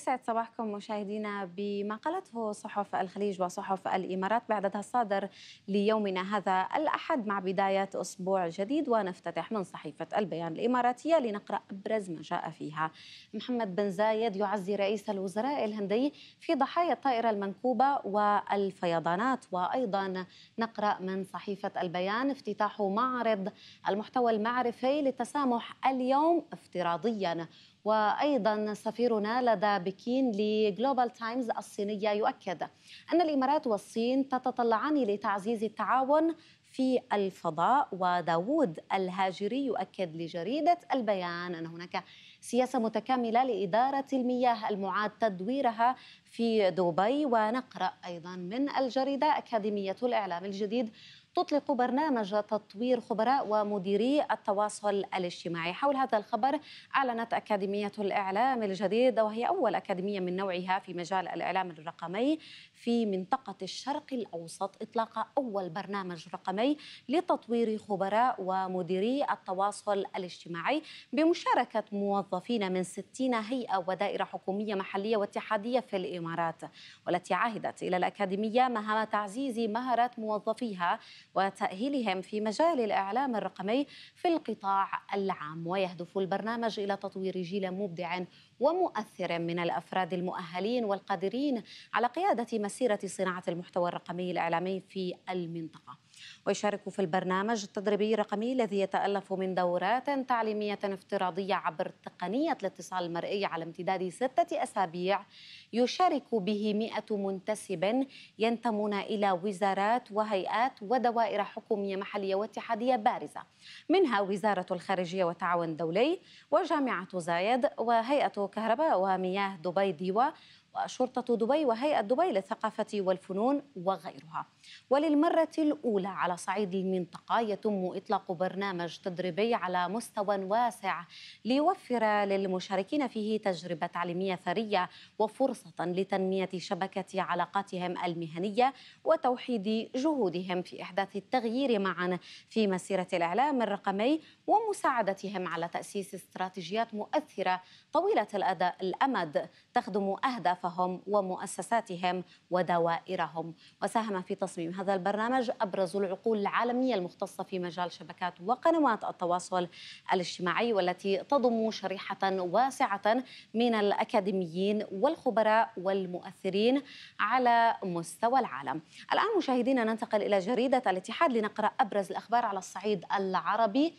يسعد صباحكم مشاهدينا بما قالته صحف الخليج وصحف الامارات بعددها الصادر ليومنا هذا الاحد مع بدايه اسبوع جديد ونفتتح من صحيفه البيان الاماراتيه لنقرا ابرز ما جاء فيها. محمد بن زايد يعزي رئيس الوزراء الهندي في ضحايا الطائره المنكوبه والفيضانات وايضا نقرا من صحيفه البيان افتتاح معرض المحتوى المعرفي للتسامح اليوم افتراضيا وأيضا سفيرنا لدى بكين لجلوبال تايمز الصينية يؤكد أن الإمارات والصين تتطلعان لتعزيز التعاون في الفضاء وداوود الهاجري يؤكد لجريدة البيان أن هناك سياسة متكاملة لإدارة المياه المعاد تدويرها في دبي ونقرأ أيضا من الجريدة أكاديمية الإعلام الجديد تطلق برنامج تطوير خبراء ومديري التواصل الاجتماعي حول هذا الخبر أعلنت أكاديمية الإعلام الجديدة وهي أول أكاديمية من نوعها في مجال الإعلام الرقمي في منطقة الشرق الأوسط إطلاق أول برنامج رقمي لتطوير خبراء ومديري التواصل الاجتماعي بمشاركة موظفين من 60 هيئة ودائرة حكومية محلية واتحادية في الإمارات والتي عهدت إلى الأكاديمية مهام تعزيز مهارات موظفيها وتأهيلهم في مجال الإعلام الرقمي في القطاع العام ويهدف البرنامج إلى تطوير جيل مبدع ومؤثر من الافراد المؤهلين والقادرين على قياده مسيره صناعه المحتوى الرقمي الاعلامي في المنطقه. ويشارك في البرنامج التدريبي الرقمي الذي يتألف من دورات تعليمية افتراضية عبر تقنية الاتصال المرئي على امتداد ستة أسابيع يشارك به 100 منتسب ينتمون إلى وزارات وهيئات ودوائر حكومية محلية واتحادية بارزة منها وزارة الخارجية والتعاون الدولي وجامعة زايد وهيئة كهرباء ومياه دبي ديوة وشرطة دبي وهيئة دبي للثقافة والفنون وغيرها وللمرة الأولى على صعيد المنطقة يتم إطلاق برنامج تدريبي على مستوى واسع ليوفر للمشاركين فيه تجربة تعليمية ثرية وفرصة لتنمية شبكة علاقاتهم المهنية وتوحيد جهودهم في إحداث التغيير معا في مسيرة الإعلام الرقمي ومساعدتهم على تأسيس استراتيجيات مؤثرة طويلة الأداء الأمد تخدم أهدافهم ومؤسساتهم ودوائرهم وساهم في تصميم هذا البرنامج أبرز العقول العالمية المختصة في مجال شبكات وقنوات التواصل الاجتماعي والتي تضم شريحة واسعة من الأكاديميين والخبراء والمؤثرين على مستوى العالم الآن مشاهدينا ننتقل إلى جريدة الاتحاد لنقرأ أبرز الأخبار على الصعيد العربي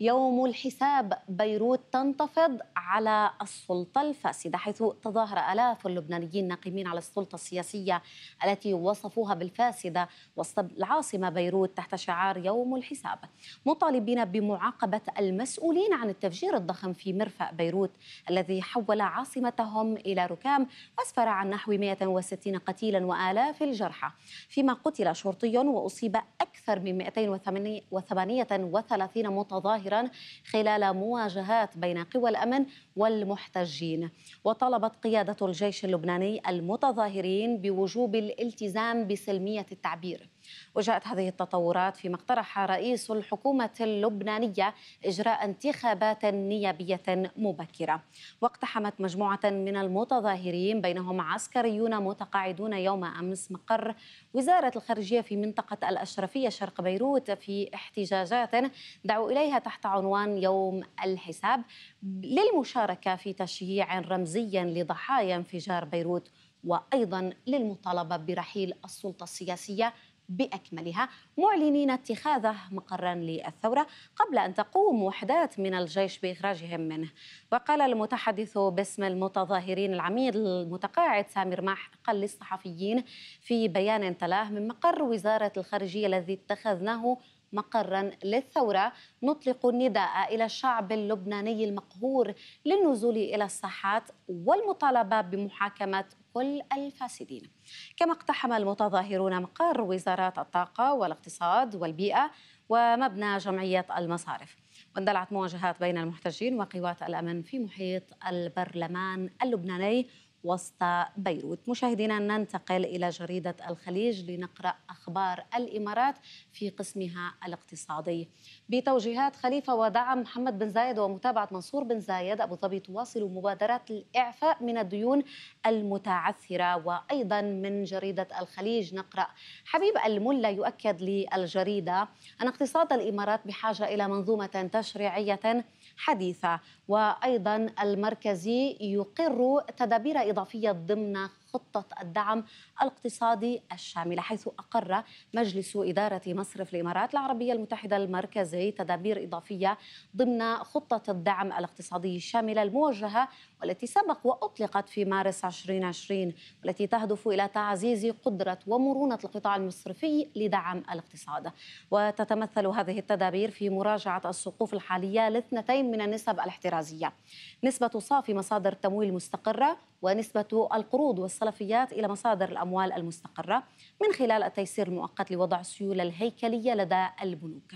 يوم الحساب بيروت تنتفض على السلطة الفاسدة حيث تظاهر آلاف اللبنانيين ناقمين على السلطة السياسية التي وصفوها بالفاسدة وسط العاصمة بيروت تحت شعار يوم الحساب مطالبين بمعاقبة المسؤولين عن التفجير الضخم في مرفأ بيروت الذي حول عاصمتهم إلى ركام أسفر عن نحو 160 قتيلا وآلاف الجرحى فيما قتل شرطي وأصيب أكثر من 238 متظاهر ظاهرا خلال مواجهات بين قوى الامن والمحتجين وطلبت قياده الجيش اللبناني المتظاهرين بوجوب الالتزام بسلميه التعبير وجاءت هذه التطورات فيما اقترح رئيس الحكومة اللبنانية إجراء انتخابات نيابية مبكرة واقتحمت مجموعة من المتظاهرين بينهم عسكريون متقاعدون يوم أمس مقر وزارة الخارجية في منطقة الأشرفية شرق بيروت في احتجاجات دعوا إليها تحت عنوان يوم الحساب للمشاركة في تشييع رمزي لضحايا انفجار بيروت وأيضا للمطالبة برحيل السلطة السياسية بأكملها معلنين اتخاذه مقرا للثورة قبل أن تقوم وحدات من الجيش بإخراجهم منه وقال المتحدث باسم المتظاهرين العميد المتقاعد سامر ماح للصحفيين في بيان تلاه من مقر وزارة الخارجية الذي اتخذناه مقرا للثوره نطلق النداء الى الشعب اللبناني المقهور للنزول الى الساحات والمطالبه بمحاكمه كل الفاسدين كما اقتحم المتظاهرون مقر وزارات الطاقه والاقتصاد والبيئه ومبنى جمعيه المصارف واندلعت مواجهات بين المحتجين وقوات الامن في محيط البرلمان اللبناني وسط بيروت مشاهدينا ننتقل إلى جريدة الخليج لنقرأ أخبار الإمارات في قسمها الاقتصادي بتوجيهات خليفة ودعم محمد بن زايد ومتابعة منصور بن زايد أبو ظبي تواصل مبادرات الإعفاء من الديون المتعثرة وأيضا من جريدة الخليج نقرأ حبيب الملا يؤكد للجريدة أن اقتصاد الإمارات بحاجة إلى منظومة تشريعية حديثة وأيضا المركزي يقر تدابير اضافيه ضمن خطة الدعم الاقتصادي الشاملة حيث أقر مجلس إدارة مصرف الإمارات العربية المتحدة المركزي تدابير إضافية ضمن خطة الدعم الاقتصادي الشاملة الموجهة والتي سبق وأطلقت في مارس 2020 والتي تهدف إلى تعزيز قدرة ومرونة القطاع المصرفي لدعم الاقتصاد وتتمثل هذه التدابير في مراجعة السقوف الحالية لاثنتين من النسب الاحترازية نسبة صافي مصادر التمويل المستقرة ونسبة القروض والصرف السلفيات إلى مصادر الأموال المستقرة من خلال التيسير المؤقت لوضع السيولة الهيكلية لدى البنوك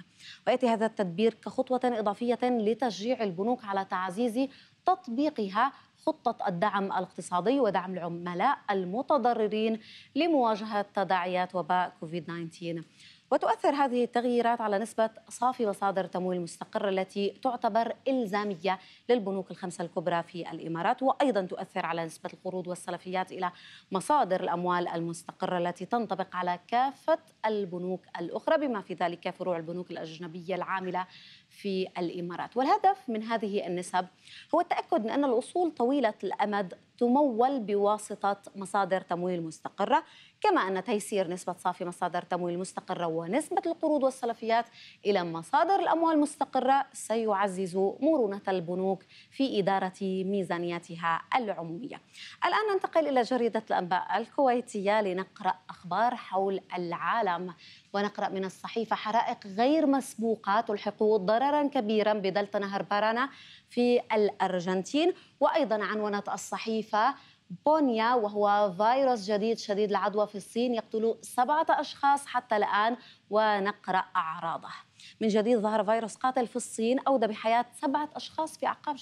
ويأتي هذا التدبير كخطوة إضافية لتشجيع البنوك على تعزيز تطبيقها خطة الدعم الاقتصادي ودعم العملاء المتضررين لمواجهة تداعيات وباء كوفيد 19 وتؤثر هذه التغييرات على نسبة صافي مصادر تمويل مستقرة التي تعتبر إلزامية للبنوك الخمسة الكبرى في الإمارات وأيضا تؤثر على نسبة القروض والسلفيات إلى مصادر الأموال المستقرة التي تنطبق على كافة البنوك الأخرى بما في ذلك فروع البنوك الأجنبية العاملة في الإمارات والهدف من هذه النسب هو التأكد من أن الأصول طويلة الأمد تمول بواسطة مصادر تمويل مستقرة كما أن تيسير نسبة صافي مصادر تمويل مستقرة ونسبة القروض والسلفيات إلى مصادر الأموال المستقرة سيعزز مرونة البنوك في إدارة ميزانيتها العمومية الآن ننتقل إلى جريدة الأنباء الكويتية لنقرأ أخبار حول العالم ونقرأ من الصحيفة حرائق غير مسبوقة تلحق ضررا كبيرا بدلتا نهر بارانا في الأرجنتين وأيضا عنونت الصحيفة بونيا وهو فيروس جديد شديد العدوى في الصين يقتل سبعة أشخاص حتى الآن ونقرأ أعراضه من جديد ظهر فيروس قاتل في الصين أودى بحياة سبعة أشخاص في أعقاب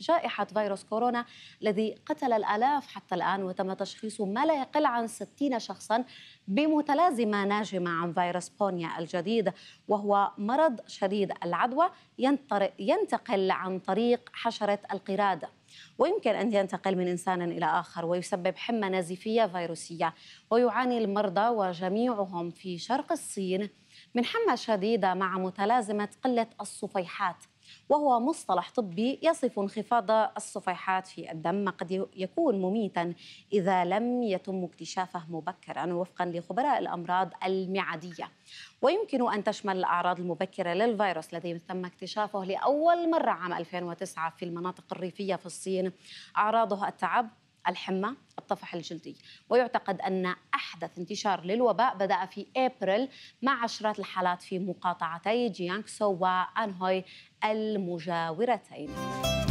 جائحة فيروس كورونا الذي قتل الآلاف حتى الآن وتم تشخيص ما لا يقل عن 60 شخصا بمتلازمة ناجمة عن فيروس بونيا الجديد وهو مرض شديد العدوى ينتقل عن طريق حشرة القرادة ويمكن أن ينتقل من إنسان إلى آخر ويسبب حمى نازفية فيروسية ويعاني المرضى وجميعهم في شرق الصين من حمى شديدة مع متلازمة قلة الصفيحات وهو مصطلح طبي يصف انخفاض الصفيحات في الدم قد يكون مميتا اذا لم يتم اكتشافه مبكرا وفقا لخبراء الامراض المعديه ويمكن ان تشمل الاعراض المبكره للفيروس الذي تم اكتشافه لاول مره عام 2009 في المناطق الريفيه في الصين اعراضه التعب الحمى الطفح الجلدي ويعتقد أن أحدث انتشار للوباء بدأ في أبريل مع عشرات الحالات في مقاطعتي جيانكسو وأنهوي المجاورتين